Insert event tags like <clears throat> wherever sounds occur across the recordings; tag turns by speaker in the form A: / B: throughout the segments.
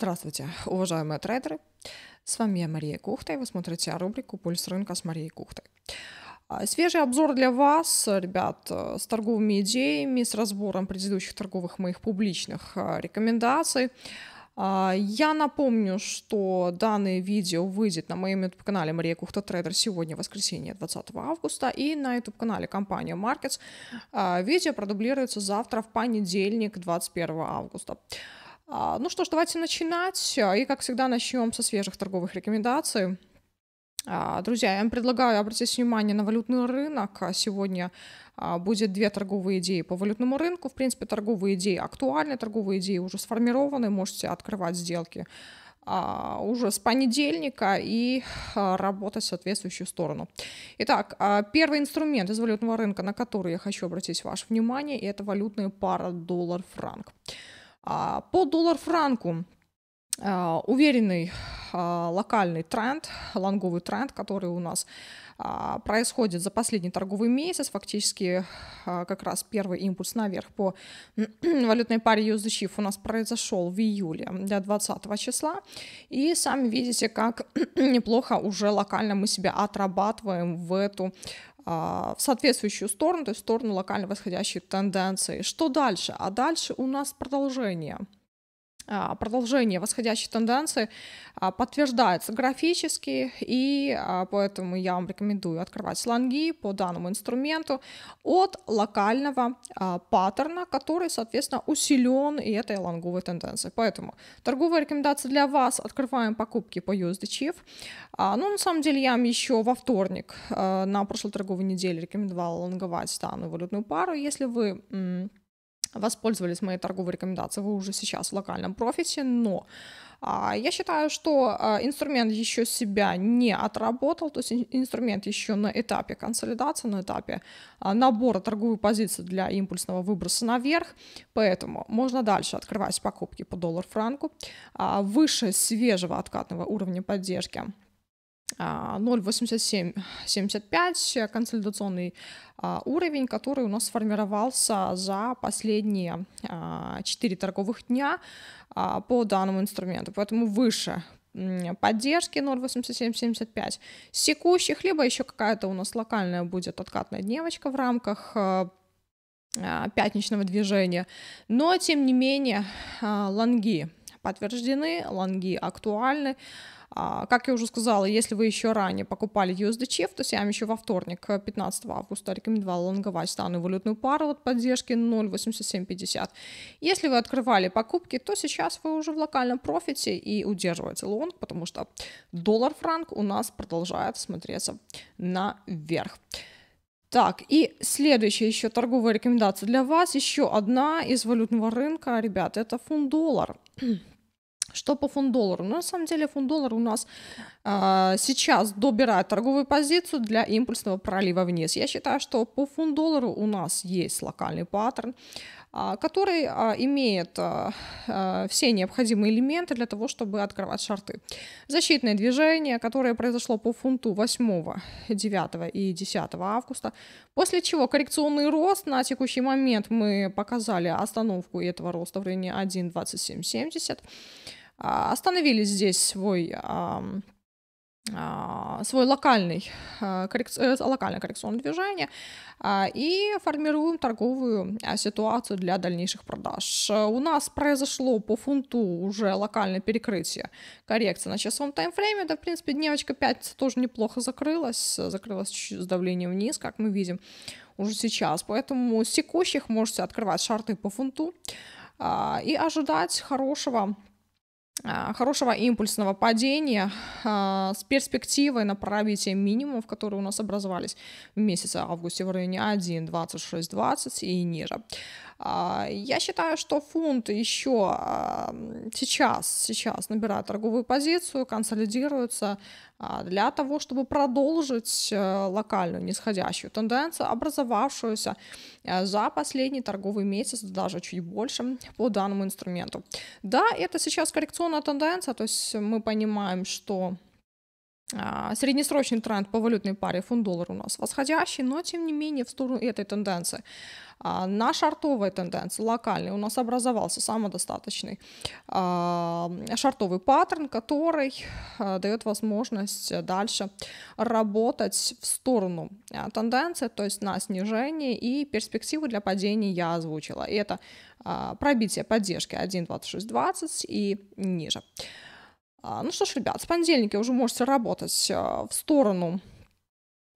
A: Здравствуйте, уважаемые трейдеры! С вами я, Мария Кухта, и вы смотрите рубрику «Пульс рынка» с Марией Кухтой. А, свежий обзор для вас, ребят, э, с торговыми идеями, с разбором предыдущих торговых моих публичных а, рекомендаций. А, я напомню, что данное видео выйдет на моем YouTube-канале Мария Кухта Трейдер сегодня, воскресенье, 20 августа, и на YouTube-канале компания Markets. Видео продублируется завтра, в понедельник, 21 августа. А, ну что ж, давайте начинать. И, как всегда, начнем со свежих торговых рекомендаций. А, друзья, я вам предлагаю обратить внимание на валютный рынок. А сегодня будет две торговые идеи по валютному рынку. В принципе, торговые идеи актуальны, торговые идеи уже сформированы, можете открывать сделки уже с понедельника и работать в соответствующую сторону. Итак, первый инструмент из валютного рынка, на который я хочу обратить ваше внимание, это валютная пара доллар-франк. доллар франк а, по доллар-франку а, уверенный а, локальный тренд, лонговый тренд, который у нас происходит за последний торговый месяц, фактически как раз первый импульс наверх по <clears throat> валютной паре USD у нас произошел в июле для 20 числа, и сами видите, как <clears throat> неплохо уже локально мы себя отрабатываем в эту а, в соответствующую сторону, то есть в сторону локально восходящей тенденции. Что дальше? А дальше у нас продолжение. А, продолжение восходящей тенденции а, подтверждается графически, и а, поэтому я вам рекомендую открывать слонги по данному инструменту от локального паттерна, который, соответственно, усилен и этой лонговой тенденцией. Поэтому торговая рекомендация для вас. Открываем покупки по USDCF. Ну, на самом деле, я вам еще во вторник на прошлой торговой неделе рекомендовала лонговать данную валютную пару. Если вы Воспользовались моей торговой рекомендацией вы уже сейчас в локальном профите, но а, я считаю, что а, инструмент еще себя не отработал, то есть инструмент еще на этапе консолидации, на этапе а, набора торговой позиции для импульсного выброса наверх, поэтому можно дальше открывать покупки по доллар-франку а, выше свежего откатного уровня поддержки 0,8775 консолидационный а, уровень, который у нас сформировался за последние 4 а, торговых дня а, по данному инструменту. Поэтому выше поддержки 0,8775 с текущих, либо еще какая-то у нас локальная будет откатная дневочка в рамках пятничного движения. Но, тем не менее, лонги подтверждены, лонги актуальны. А, как я уже сказала, если вы еще ранее покупали USDCF, то Сиам еще во вторник, 15 э, августа, рекомендовал лонговать данную валютную пару от поддержки 0.8750. Если вы открывали покупки, то сейчас вы уже в локальном профите и удерживаете лонг, потому что доллар-франк у нас продолжает смотреться наверх. Так, и следующая еще торговая рекомендация для вас, еще одна из валютного рынка, ребят, это фунт-доллар. Что по фунт-доллару? Ну, на самом деле, фунт-доллар у нас а, сейчас добирает торговую позицию для импульсного пролива вниз. Я считаю, что по фунт-доллару у нас есть локальный паттерн. А, который а, имеет а, все необходимые элементы для того, чтобы открывать шарты. Защитное движение, которое произошло по фунту 8, 9 и 10 августа, после чего коррекционный рост на текущий момент мы показали остановку этого роста в районе 1.2770. остановились здесь свой а, свой локальный, а, коррекци... Э, локальное коррекционное движение а, и формируем торговую ситуацию для дальнейших продаж. У нас произошло по фунту уже локальное перекрытие коррекции на часовом таймфрейме, да, в принципе, дневочка 5 тоже неплохо закрылась, закрылась чуть-чуть с давлением вниз, как мы видим уже сейчас, поэтому с текущих можете открывать шарты по фунту и ожидать хорошего а, хорошего импульсного падения а, с перспективой на пробитие минимумов, которые у нас образовались в месяце августе в районе 1.2620 и ниже. А, я считаю, что фунт еще сейчас, сейчас набирает торговую позицию, консолидируется, а, для того, чтобы продолжить э, локальную нисходящую тенденцию, образовавшуюся э, за последний торговый месяц, даже чуть больше по данному инструменту. Да, это сейчас коррекционная тенденция, то есть мы понимаем, что а, среднесрочный тренд по валютной паре фунт-доллар у нас восходящий, но тем не менее в сторону этой тенденции. А, на шартовой тенденции, локальной, у нас образовался самодостаточный а, шартовый паттерн, который дает возможность дальше работать в сторону тенденции, то есть на снижение и перспективы для падения я озвучила. это пробитие поддержки 1.2620 и ниже. А, ну что ж, ребят, с понедельника уже можете работать э, в сторону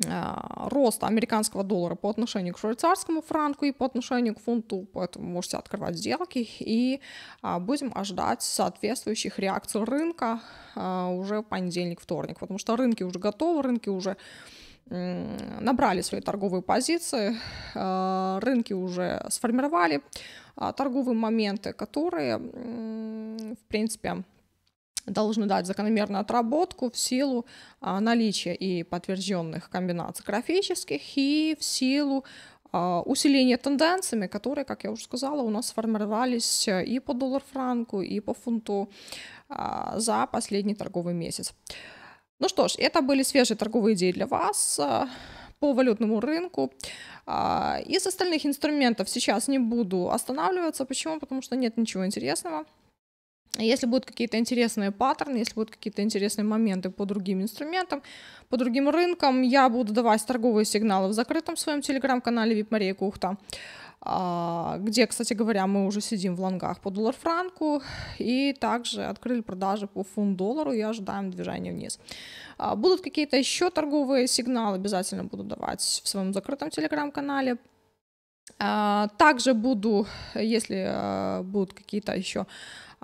A: э, роста американского доллара по отношению к швейцарскому франку и по отношению к фунту, поэтому можете открывать сделки и а, будем ожидать соответствующих реакций рынка э, уже в понедельник, вторник, потому что рынки уже готовы, рынки уже набрали свои торговые позиции, рынки уже сформировали торговые моменты, которые, в принципе, должны дать закономерную отработку в силу а, наличия и подтвержденных комбинаций графических, и в силу а, усиления тенденциями, которые, как я уже сказала, у нас сформировались э, и по доллар-франку, и по фунту а, за последний торговый месяц. Ну что ж, это были свежие торговые идеи для вас э, по валютному рынку. Из остальных инструментов сейчас не буду останавливаться. Почему? Потому что нет ничего интересного. Если будут какие-то интересные паттерны, если будут какие-то интересные моменты по другим инструментам, по другим рынкам, я буду давать торговые сигналы в закрытом своем телеграм-канале VIP Мария Кухта а, где, кстати говоря, мы уже сидим в лонгах по доллар-франку, и также открыли продажи по фунт-доллару и ожидаем движения вниз. А, будут какие-то еще торговые сигналы, обязательно буду давать в своем закрытом телеграм-канале. А, также буду, если будут какие-то еще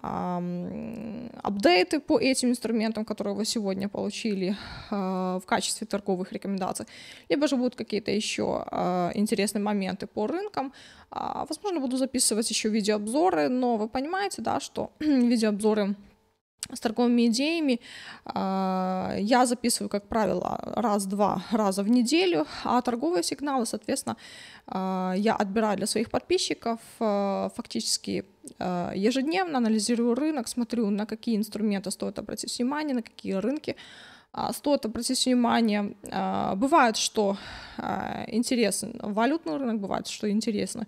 A: апдейты по этим инструментам, которые вы сегодня получили а, в качестве торговых рекомендаций, либо же будут какие-то еще а, интересные моменты по рынкам. А, возможно, буду записывать еще видеообзоры, но вы понимаете, да, что <clears throat> видеообзоры с торговыми идеями. А, я записываю, как правило, раз-два раза в неделю, а торговые сигналы, соответственно, а, я отбираю для своих подписчиков а, фактически ежедневно, анализирую рынок, смотрю, на какие инструменты стоит обратить внимание, на какие рынки стоит обратить внимание. Бывает, что интересен валютный рынок, бывает, что интересно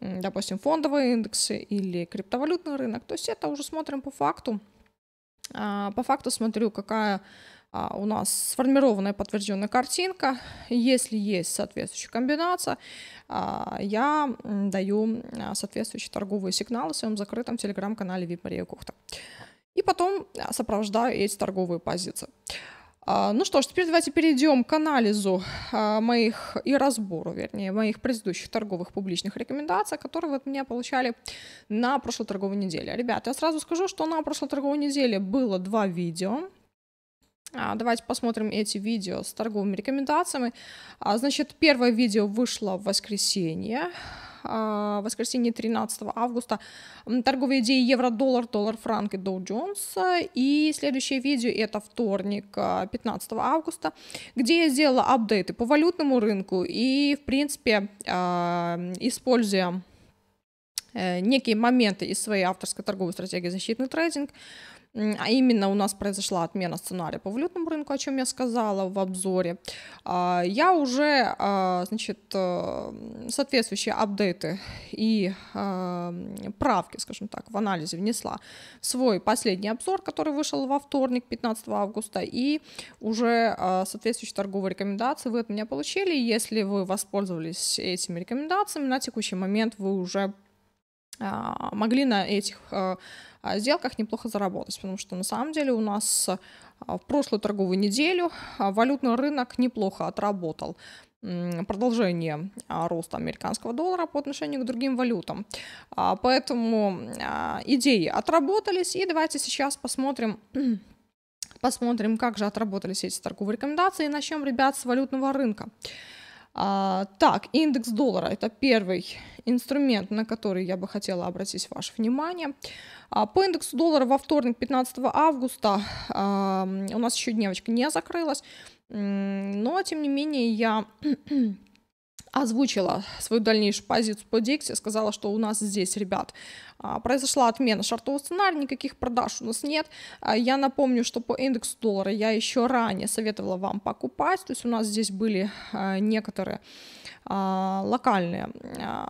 A: допустим, фондовые индексы или криптовалютный рынок. То есть это уже смотрим по факту, а, по факту смотрю, какая а, у нас сформированная подтвержденная картинка. Если есть соответствующая комбинация, а, я даю соответствующие торговые сигналы в своем закрытом телеграм-канале VIP Мария Кухта. И потом сопровождаю эти торговые позиции. А, ну что ж, теперь давайте перейдем к анализу а, моих и разбору, вернее, моих предыдущих торговых публичных рекомендаций, которые вы от меня получали на прошлой торговой неделе. Ребята, я сразу скажу, что на прошлой торговой неделе было два видео. А, давайте посмотрим эти видео с торговыми рекомендациями. Значит, первое видео вышло в воскресенье. А, воскресенье 13 августа. Торговые идеи евро-доллар, доллар-франк и Dow Jones. И следующее видео это вторник 15 а, августа, где я сделала апдейты по валютному рынку и, в принципе, а, используя э, некие моменты из своей авторской торговой стратегии «Защитный трейдинг», а именно у нас произошла отмена сценария по валютному рынку, о чем я сказала в обзоре, а, я уже, а, значит, э, соответствующие апдейты и а, правки, скажем так, в анализе внесла в свой последний обзор, который вышел во вторник, 15 августа, и уже соответствующие торговые рекомендации вы от меня получили. Если вы воспользовались этими рекомендациями, на текущий момент вы уже а, могли на этих а, сделках неплохо заработать, потому что на самом деле у нас а, в прошлую торговую неделю валютный рынок неплохо отработал продолжение роста американского доллара по отношению к другим валютам. Поэтому идеи отработались, и давайте сейчас посмотрим, <clears throat> посмотрим, как же отработались эти торговые рекомендации и начнем, ребят, с валютного рынка. А, так, индекс доллара это первый инструмент, на который я бы хотела обратить ваше внимание. А, по индексу доллара во вторник, 15 августа, а, у нас еще дневочка не закрылась, но тем не менее я озвучила свою дальнейшую позицию по Дикте, сказала, что у нас здесь, ребят, а, произошла отмена шартового сценария, никаких продаж у нас нет. А, я напомню, что по индексу доллара я еще ранее советовала вам покупать, то есть у нас здесь были а, некоторые локальные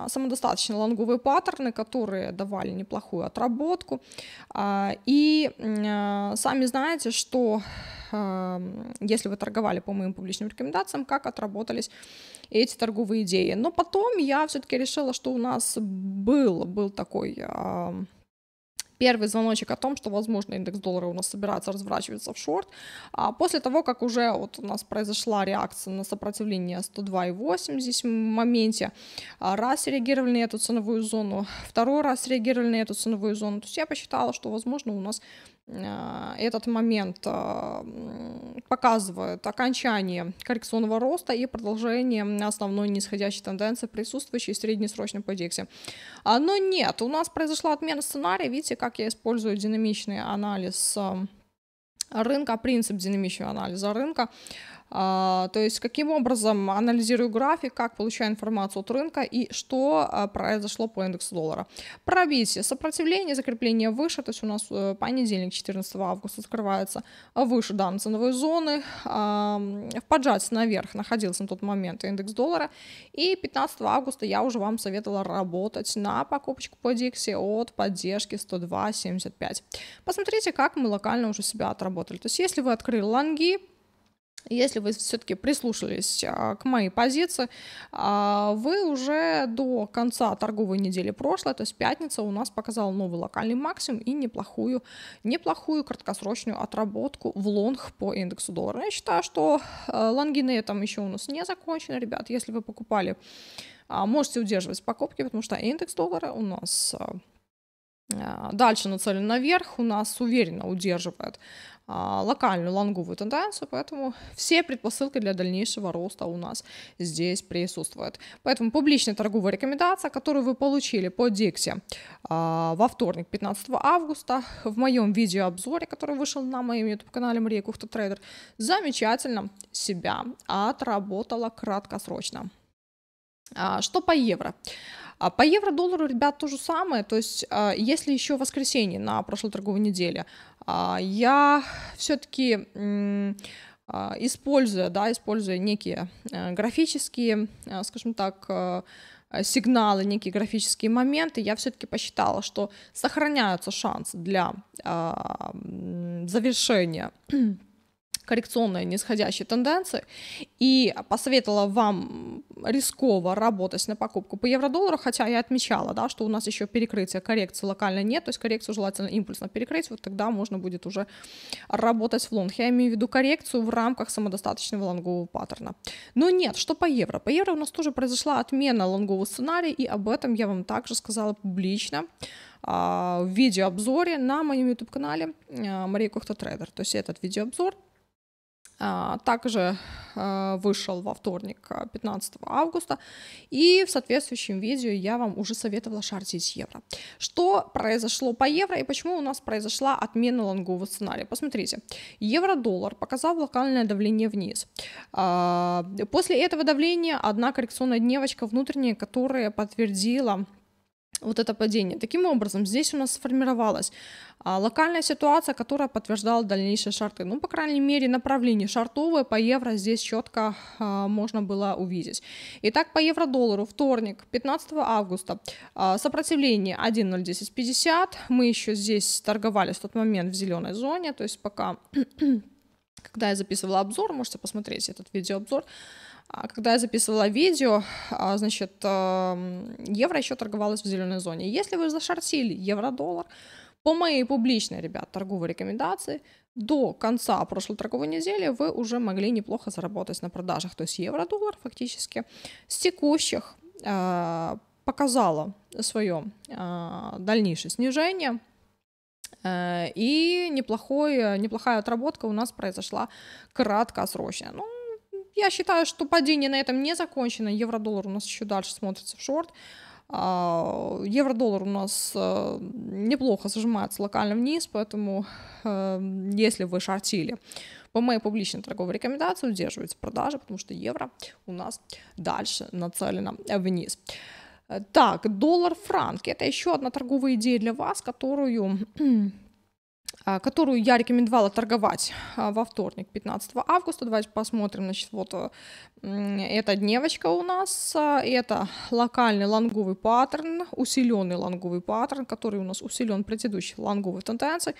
A: самодостаточные лонговые паттерны, которые давали неплохую отработку. И сами знаете, что если вы торговали по моим публичным рекомендациям, как отработались эти торговые идеи. Но потом я все-таки решила, что у нас был, был такой первый звоночек о том, что, возможно, индекс доллара у нас собирается разворачиваться в шорт. А после того, как уже вот у нас произошла реакция на сопротивление 102,8 здесь в моменте, а раз реагировали на эту ценовую зону, второй раз реагировали на эту ценовую зону, то есть я посчитала, что, возможно, у нас а, этот момент а, показывает окончание коррекционного роста и продолжение основной нисходящей тенденции, присутствующей в среднесрочном индексе. А, но нет, у нас произошла отмена сценария. Видите, как я использую динамичный анализ рынка, принцип динамичного анализа рынка. А, то есть каким образом анализирую график, как получаю информацию от рынка и что а, произошло по индексу доллара. Пробитие, сопротивление, закрепление выше, то есть у нас э, понедельник 14 августа открывается а, выше данной ценовой зоны, в поджать наверх находился на тот момент индекс доллара и 15 августа я уже вам советовала работать на покупочку по Dixie от поддержки 102.75. Посмотрите, как мы локально уже себя отработали. То есть если вы открыли лонги, если вы все-таки прислушались а, к моей позиции, а, вы уже до конца торговой недели прошлой, то есть пятница, у нас показал новый локальный максимум и неплохую, неплохую краткосрочную отработку в лонг по индексу доллара. Я считаю, что а, лонги на этом еще у нас не закончены, ребят. Если вы покупали, можете удерживать покупки, потому что индекс доллара у нас Э, дальше на нацелен наверх, у нас уверенно удерживает э, локальную лонговую тенденцию, поэтому все предпосылки для дальнейшего роста у нас здесь присутствуют. Поэтому публичная торговая рекомендация, которую вы получили по Диксе э, во вторник, 15 августа, в моем видеообзоре, который вышел на моем YouTube-канале Мария Кухта Трейдер, замечательно себя отработала краткосрочно. Что по евро? А по евро-доллару, ребят, то же самое. То есть, а, если еще воскресенье на прошлой торговой неделе, а, я все-таки а, используя, да, используя некие э, графические, э, скажем так, э, сигналы, некие графические моменты, я все-таки посчитала, что сохраняются шансы для завершения коррекционная нисходящая тенденция, и посоветовала вам рисково работать на покупку по евро-доллару, хотя я отмечала, да, что у нас еще перекрытия коррекции локально нет, то есть коррекцию желательно импульсно перекрыть, вот тогда можно будет уже работать в лонг. Я имею в виду коррекцию в рамках самодостаточного лонгового паттерна. Но нет, что по евро? По евро у нас тоже произошла отмена лонгового сценария, и об этом я вам также сказала публично а, в видеообзоре на моем YouTube-канале а, Мария Кухта Трейдер. То есть этот видеообзор а, также а, вышел во вторник 15 а, августа, и в соответствующем видео я вам уже советовала шортить евро. Что произошло по евро и почему у нас произошла отмена лонгового сценария? Посмотрите, евро-доллар показал локальное давление вниз. После этого давления одна коррекционная дневочка внутренняя, которая подтвердила вот это падение. Таким образом, здесь у нас сформировалась а, локальная ситуация, которая подтверждала дальнейшие шарты. Ну, по крайней мере, направление шартовое по евро здесь четко а, можно было увидеть. Итак, по евро-доллару вторник, 15 августа, а, сопротивление 1.01050. Мы еще здесь торговались в тот момент в зеленой зоне, то есть пока, <clears throat> когда я записывала обзор, можете посмотреть этот видеообзор, обзор а когда я записывала видео, а, значит, эм, евро еще торговалось в зеленой зоне. Если вы зашортили евро-доллар, по моей публичной, ребят, торговой рекомендации, до конца прошлой торговой недели вы уже могли неплохо заработать на продажах. То есть евро-доллар фактически с текущих э, показала свое э, дальнейшее снижение. Э, и неплохой, э, неплохая отработка у нас произошла краткосрочная. Ну, я считаю, что падение на этом не закончено. Евро-доллар у нас еще дальше смотрится в шорт. А, евро-доллар у нас э, неплохо зажимается локально вниз, поэтому э, если вы шортили по моей публичной торговой рекомендации, удерживается продажи, потому что евро у нас дальше нацелено вниз. Так, доллар-франк. Это еще одна торговая идея для вас, которую а, которую я рекомендовала торговать а, во вторник, 15 августа. Давайте посмотрим, значит, вот э, эта дневочка у нас, а, это локальный лонговый паттерн, усиленный лонговый паттерн, который у нас усилен предыдущей лонговой тенденцией.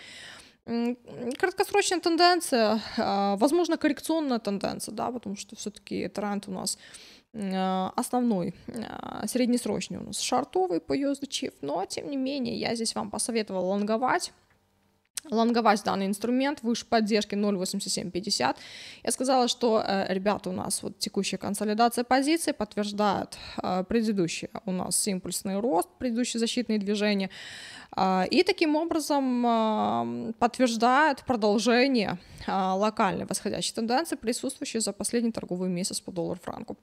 A: Краткосрочная тенденция, возможно, коррекционная тенденция, да, потому что все-таки тренд у нас основной, среднесрочный у нас шартовый по USDCHIF, но тем не менее я здесь вам посоветовала лонговать, лонговать данный инструмент выше поддержки 0.8750. Я сказала, что, э, ребята, у нас вот текущая консолидация позиций подтверждает э, предыдущий у нас импульсный рост, предыдущие защитные движения, э, и таким образом подтверждает продолжение локальной восходящей тенденции, присутствующей за последний торговый месяц по доллару франку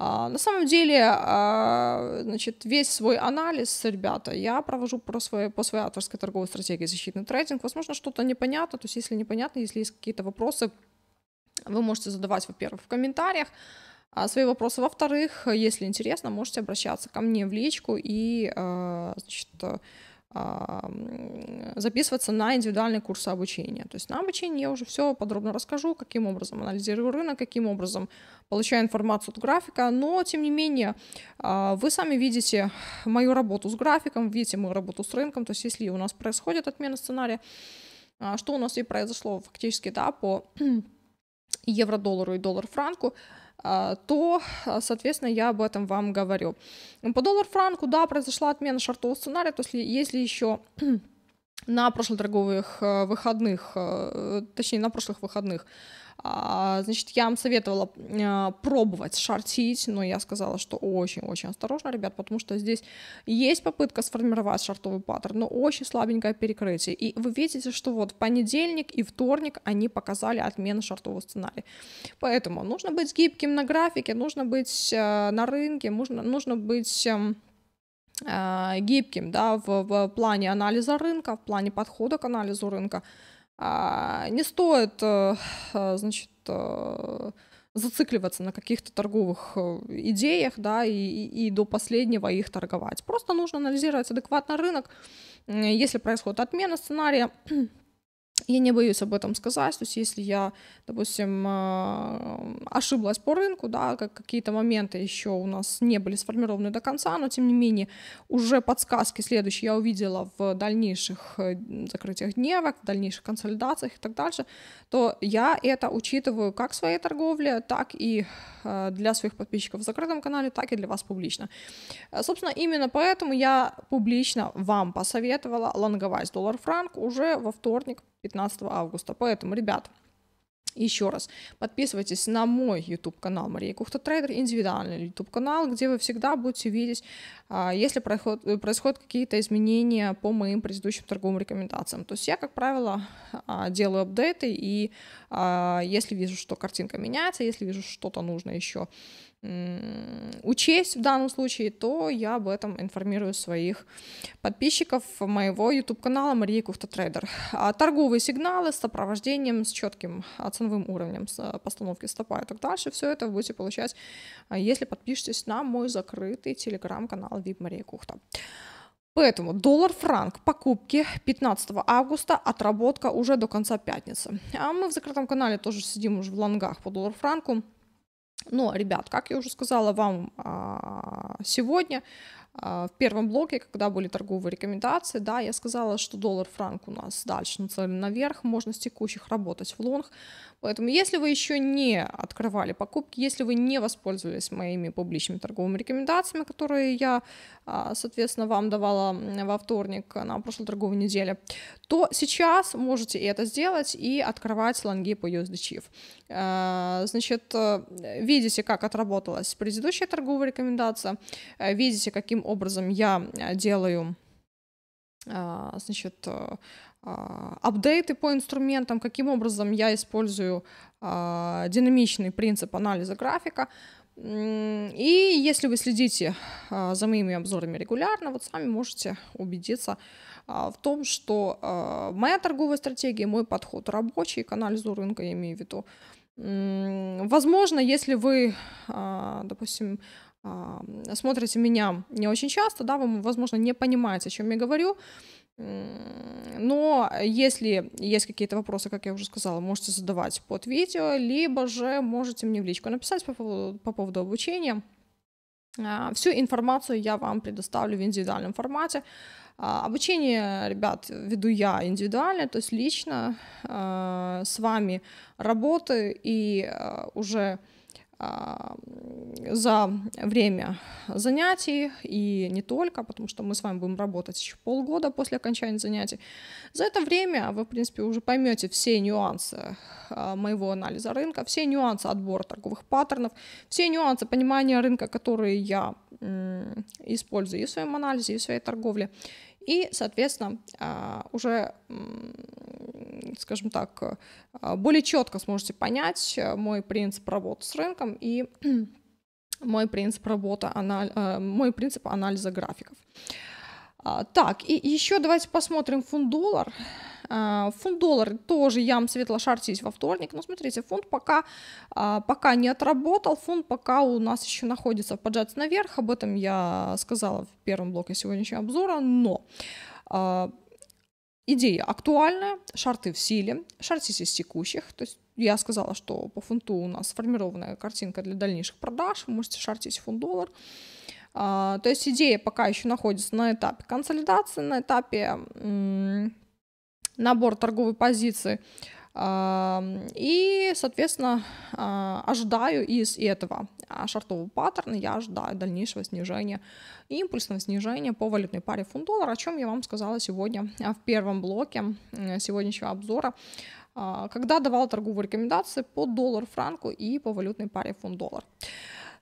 A: а, на самом деле, а, значит, весь свой анализ, ребята, я провожу про свои, по своей авторской торговой стратегии защитный трейдинг. Возможно, что-то непонятно, то есть если непонятно, если есть какие-то вопросы, вы можете задавать, во-первых, в комментариях, а, свои вопросы. Во-вторых, если интересно, можете обращаться ко мне в личку и значит, а, записываться на индивидуальные курсы обучения. То есть на обучение я уже все подробно расскажу, каким образом анализирую рынок, каким образом получаю информацию от графика, но тем не менее а, вы сами видите мою работу с графиком, видите мою работу с рынком, то есть если у нас происходит отмена сценария, а, что у нас и произошло фактически да, по <clears throat> евро-доллару и доллар-франку, доллар франку а, то, а, соответственно, я об этом вам говорю. По доллар-франку, да, произошла отмена шортового сценария, то есть если еще на прошлых торговых э, выходных, э, точнее, на прошлых выходных. А, значит, я вам советовала э, пробовать шортить, но я сказала, что очень-очень осторожно, ребят, потому что здесь есть попытка сформировать шортовый паттерн, но очень слабенькое перекрытие. И вы видите, что вот в понедельник и вторник они показали отмену шортового сценария. Поэтому нужно быть гибким на графике, нужно быть на рынке, нужно, нужно быть эм, Э, гибким да, в, в плане анализа рынка, в плане подхода к анализу рынка. А, не стоит э, э, значит, зацикливаться на каких-то торговых идеях да, и, и до последнего их торговать. Просто нужно анализировать адекватно рынок. Если происходит отмена сценария, я не боюсь об этом сказать, то есть если я, допустим, э, ошиблась по рынку, да, как какие-то моменты еще у нас не были сформированы до конца, но тем не менее уже подсказки следующие я увидела в дальнейших э, закрытиях дневок, в дальнейших консолидациях и так дальше, то я это учитываю как в своей торговле, так и э, для своих подписчиков в закрытом канале, так и для вас публично. Собственно, именно поэтому я публично вам посоветовала лонговать доллар-франк уже во вторник 15 августа. Поэтому, ребят, еще раз, подписывайтесь на мой YouTube-канал Мария Кухта Трейдер, индивидуальный YouTube-канал, где вы всегда будете видеть, а, если происход, происходят какие-то изменения по моим предыдущим торговым рекомендациям. То есть я, как правило, а, делаю апдейты, и а, если вижу, что картинка меняется, если вижу, что-то нужно еще учесть в данном случае, то я об этом информирую своих подписчиков моего YouTube-канала Мария Кухта Трейдер. А торговые сигналы с сопровождением, с четким а, ценовым уровнем а, постановки стопа и так дальше, все это вы будете получать, если подпишетесь на мой закрытый телеграм-канал VIP Мария Кухта. Поэтому доллар-франк покупки 15 августа, отработка уже до конца пятницы. А мы в закрытом канале тоже сидим уже в лонгах по доллар-франку. Но, «Ну, ребят, как я уже сказала вам а, сегодня, а, в первом блоке, когда были торговые рекомендации, да, я сказала, что доллар-франк у нас дальше нацелен наверх, можно с текущих работать в лонг. Поэтому если вы еще не открывали покупки, если вы не воспользовались моими публичными торговыми рекомендациями, которые я, а, соответственно, вам давала во вторник на прошлой торговой неделе, то сейчас можете это сделать и открывать лонги по USDCHIF. А, значит, э, видите, как отработалась предыдущая торговая рекомендация, э, видите, каким образом я э, делаю э, значит, э, апдейты по инструментам, каким образом я использую динамичный принцип анализа графика. И если вы следите за моими обзорами регулярно, вот сами можете убедиться в том, что моя торговая стратегия, мой подход рабочий к анализу рынка, я имею в виду. Возможно, если вы, допустим, смотрите меня не очень часто, да, вы, возможно, не понимаете, о чем я говорю, но если есть какие-то вопросы, как я уже сказала, можете задавать под видео, либо же можете мне в личку написать по поводу, по поводу обучения. А, всю информацию я вам предоставлю в индивидуальном формате. А, обучение, ребят, веду я индивидуально, то есть лично а, с вами работаю и уже а, за время занятий и не только, потому что мы с вами будем работать еще полгода после окончания занятий. За это время вы, в принципе, уже поймете все нюансы а, моего анализа рынка, все нюансы отбора торговых паттернов, все нюансы понимания рынка, которые я использую и в своем анализе, и в своей торговле. И, соответственно, а, уже скажем так, э, а, более четко сможете понять э, мой принцип работы с рынком и <clears throat> мой принцип работы, анали... Э, мой принцип анализа графиков. А, так, и еще давайте посмотрим фунт-доллар. А, фунт-доллар тоже ям светло шортить во вторник. Но смотрите, фунт пока, пока не отработал, фунт пока у нас еще находится в поджать наверх. Об этом я сказала в первом блоке сегодняшнего обзора, но Идея актуальная, шарты в силе, шортите из текущих, то есть я сказала, что по фунту у нас сформированная картинка для дальнейших продаж, вы можете шортить фунт-доллар, а, то есть идея пока еще находится на этапе консолидации, на этапе набор торговой позиции, и, соответственно, а, ожидаю из этого а, шортового паттерна, я ожидаю дальнейшего снижения, импульсного снижения по валютной паре фунт-доллар, о чем я вам сказала сегодня а, в первом блоке сегодняшнего обзора когда давала торговые рекомендации по доллар-франку и по валютной паре фунт-доллар.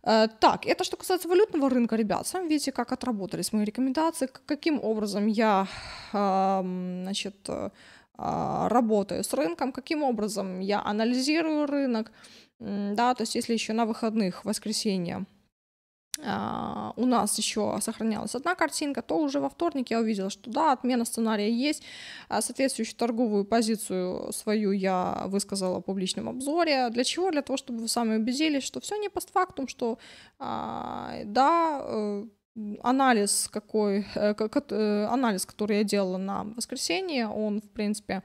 A: Э, так, это что касается валютного рынка, ребят, сами видите, как отработались мои рекомендации, каким образом я, значит, а, работаю с рынком, каким образом я анализирую рынок, да, то есть если еще на выходных, воскресенье, а, у нас еще сохранялась одна картинка, то уже во вторник я увидела, что да, отмена сценария есть, а соответствующую торговую позицию свою я высказала в публичном обзоре. Для чего? Для того, чтобы вы сами убедились, что все не постфактум, что да, э, анализ, какой, э, э, анализ, который я делала на воскресенье, он, в принципе,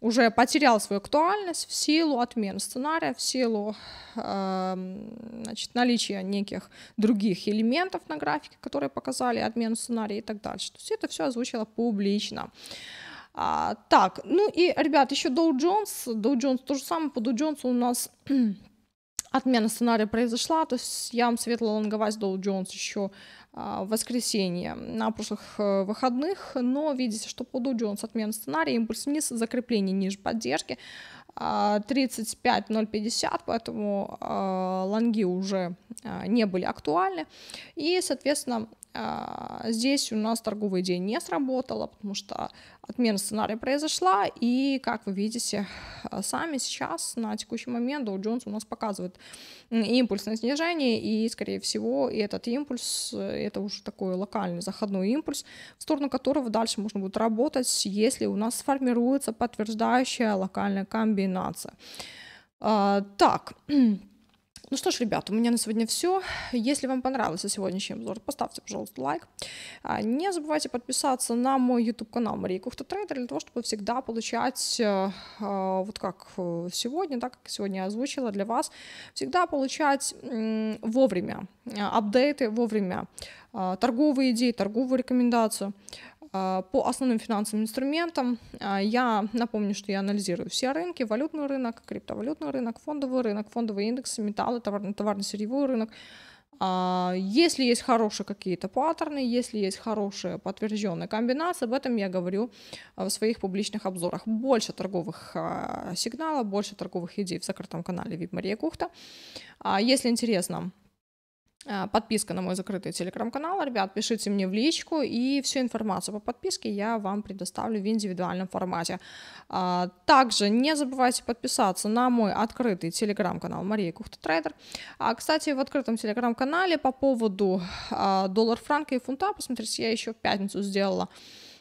A: уже потерял свою актуальность в силу отмены сценария, в силу эм, значит, наличия неких других элементов на графике, которые показали отмену сценария и так дальше. То есть это все озвучило публично. А, так, ну и, ребят, еще Dow Джонс Dow Джонс то же самое по Dow Джонсу у нас отмена сценария произошла, то есть я вам советовала лонговать Доу Джонс еще а, в воскресенье на прошлых э, выходных, но видите, что по Доу Джонс отмена сценария, импульс вниз, закрепление ниже поддержки 35.050, а, 050 поэтому а, лонги уже не были актуальны, и, соответственно, а, здесь у нас торговый день не сработало, потому что отмена сценария произошла, и, как вы видите а, сами сейчас, на текущий момент Dow Jones у нас показывает импульсное снижение, и, скорее всего, этот импульс, э, это уже такой локальный заходной импульс, в сторону которого дальше можно будет работать, если у нас сформируется подтверждающая локальная комбинация. А, так, <clears throat> Ну что ж, ребят, у меня на сегодня все. Если вам понравился сегодняшний обзор, поставьте, пожалуйста, лайк. А, не забывайте подписаться на мой YouTube-канал Мария Кухта Трейдер для того, чтобы всегда получать, э, а, вот как э, сегодня, так как сегодня я озвучила для вас, всегда получать вовремя э, апдейты, вовремя торговые идеи, торговую рекомендацию. А, по основным финансовым инструментам а, я напомню, что я анализирую все рынки, валютный рынок, криптовалютный рынок, фондовый рынок, фондовые индексы, металлы, товарно-сырьевой рынок. А, если есть хорошие какие-то паттерны, если есть хорошие подтвержденные комбинации, об этом я говорю в своих публичных обзорах. Больше торговых сигналов, больше торговых идей в закрытом канале VIP Мария Кухта. Если интересно, Э, подписка на мой закрытый телеграм-канал. Ребят, пишите мне в личку, и всю информацию по подписке я вам предоставлю в индивидуальном формате. А, также не забывайте подписаться на мой открытый телеграм-канал Мария Кухта Трейдер. А, кстати, в открытом телеграм-канале по поводу а, доллар-франка и фунта, посмотрите, я еще в пятницу сделала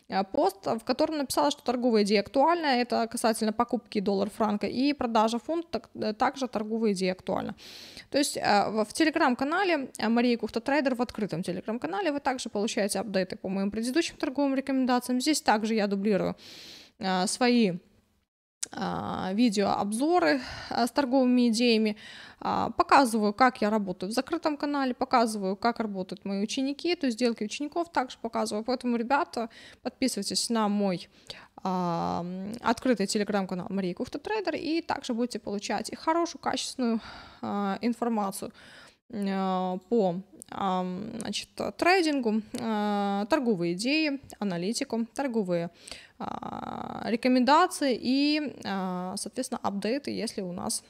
A: Э, пост, в котором написала, что торговая идея актуальна, это касательно покупки доллар-франка и продажа фунт, так, э, также торговая идея актуальна. То есть э, в телеграм-канале Мария Кухтатрейдер в открытом телеграм-канале вы также получаете апдейты по моим предыдущим торговым рекомендациям. Здесь также я дублирую свои а, видеообзоры а, с торговыми идеями, а, показываю, как я работаю в закрытом канале, показываю, как работают мои ученики, то есть сделки учеников также показываю. Поэтому, ребята, подписывайтесь на мой открытый телеграм-канал Мария Кухта Трейдер, и также будете получать хорошую, качественную информацию. Э, по значит, трейдингу, э, торговые идеи, аналитику, торговые а, рекомендации и, а, соответственно, апдейты, если у нас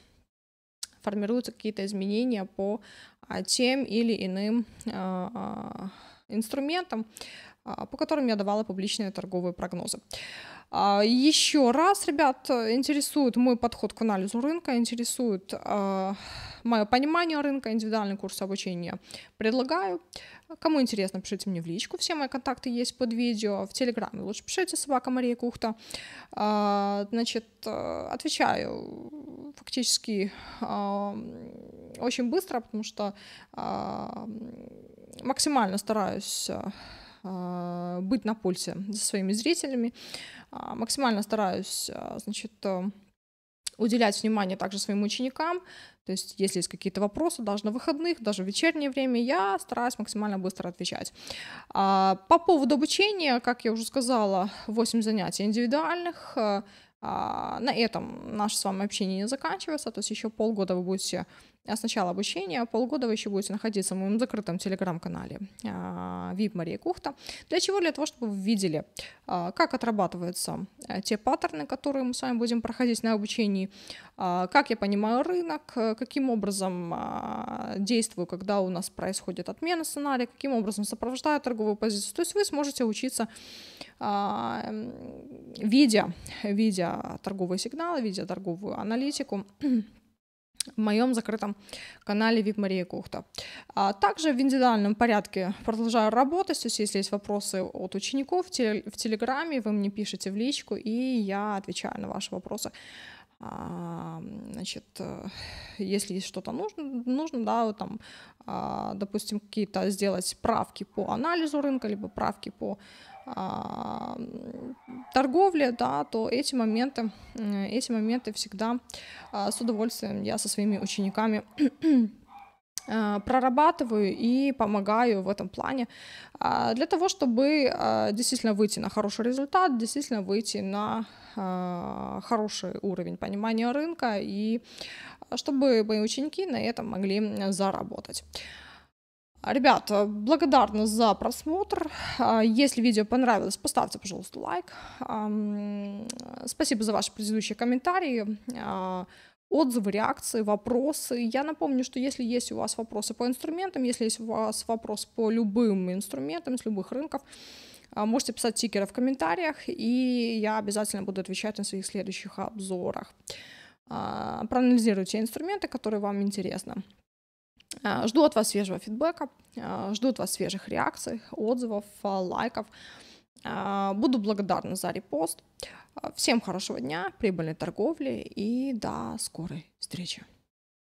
A: формируются какие-то изменения по а, тем или иным инструментам, по которым я давала публичные торговые прогнозы. А, Еще раз, ребят, интересует мой подход к анализу рынка, интересует а, мое понимание рынка, индивидуальный курс обучения предлагаю. Кому интересно, пишите мне в личку, все мои контакты есть под видео, в Телеграме лучше пишите, собака Мария Кухта. А, значит, э, отвечаю фактически очень быстро, потому что максимально стараюсь Э, быть на пульсе со своими зрителями. А, максимально стараюсь, а, значит, э, уделять внимание также своим ученикам. То есть, если есть какие-то вопросы, даже на выходных, даже в вечернее время, я стараюсь максимально быстро отвечать. А, по поводу обучения, как я уже сказала, 8 занятий индивидуальных. Э, на этом наше с вами общение не заканчивается, то есть еще полгода вы будете а с начала обучения полгода вы еще будете находиться в моем закрытом телеграм-канале VIP а, Мария Кухта. Для чего? Для того, чтобы вы видели, а, как отрабатываются э, те паттерны, которые мы с вами будем проходить на обучении, а, как я понимаю рынок, э, каким образом действую, когда у нас происходит отмена сценария, каким образом сопровождаю торговую позицию. То есть вы сможете учиться, видя, видя торговые сигналы, видя торговую аналитику, в моем закрытом канале VIP Мария Кухта. А также в индивидуальном порядке продолжаю работать, то есть если есть вопросы от учеников в, теле, в Телеграме, вы мне пишете в личку, и я отвечаю на ваши вопросы. А, значит, э, если есть что-то нужно, нужно, да, вот там, а, допустим, какие-то сделать правки по анализу рынка, либо правки по а, торговли, да, то эти моменты, эти моменты всегда а, с удовольствием я со своими учениками <clears throat> а, прорабатываю и помогаю в этом плане для того, чтобы действительно выйти на хороший результат, действительно выйти на хороший уровень понимания рынка и чтобы мои ученики на этом могли заработать. Ребята, благодарна за просмотр. А, если видео понравилось, поставьте, пожалуйста, лайк. Спасибо за ваши предыдущие комментарии, а, отзывы, реакции, вопросы. Я напомню, что если есть у вас вопросы по инструментам, если есть у вас вопрос по любым инструментам с любых рынков, а, можете писать тикеры в комментариях, и я обязательно буду отвечать на своих следующих обзорах. Проанализируйте инструменты, которые вам интересны. Э, жду от вас свежего фидбэка, э, жду от вас свежих реакций, отзывов, э, лайков. Буду благодарна за репост. Всем хорошего дня, прибыльной торговли и до скорой встречи.